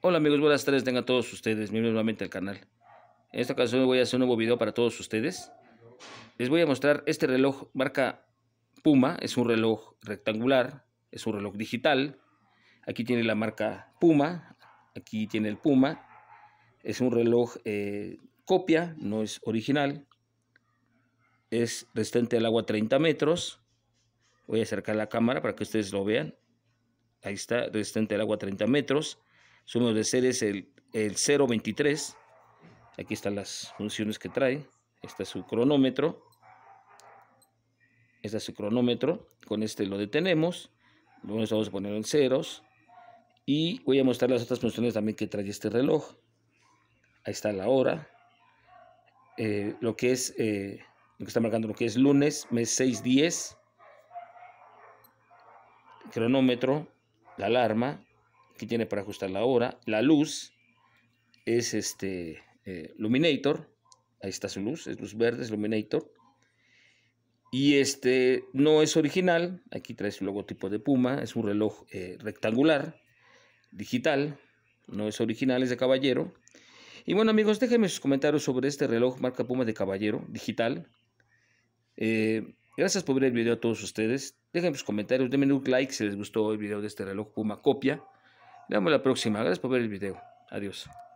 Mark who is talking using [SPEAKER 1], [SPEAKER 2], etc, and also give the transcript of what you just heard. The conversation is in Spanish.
[SPEAKER 1] Hola amigos, buenas tardes tengan todos ustedes, bienvenidos nuevamente al canal. En esta ocasión voy a hacer un nuevo video para todos ustedes. Les voy a mostrar este reloj marca Puma, es un reloj rectangular, es un reloj digital. Aquí tiene la marca Puma, aquí tiene el Puma. Es un reloj eh, copia, no es original. Es resistente al agua 30 metros. Voy a acercar la cámara para que ustedes lo vean. Ahí está, resistente al agua 30 metros su de seres es el, 023. Aquí están las funciones que trae. Este es su cronómetro. Este es su cronómetro. Con este lo detenemos. Vamos a poner en ceros. Y voy a mostrar las otras funciones también que trae este reloj. Ahí está la hora. Eh, lo que es, eh, lo que está marcando lo que es lunes, mes 610. Cronómetro, la alarma, Aquí tiene para ajustar la hora. La luz es este eh, Luminator. Ahí está su luz, es luz verde, es Luminator. Y este no es original. Aquí trae su logotipo de Puma. Es un reloj eh, rectangular, digital. No es original, es de caballero. Y bueno amigos, déjenme sus comentarios sobre este reloj marca Puma de caballero, digital. Eh, gracias por ver el video a todos ustedes. Déjenme sus comentarios, denme un like si les gustó el video de este reloj Puma copia. Veamos la próxima. Gracias por ver el video. Adiós.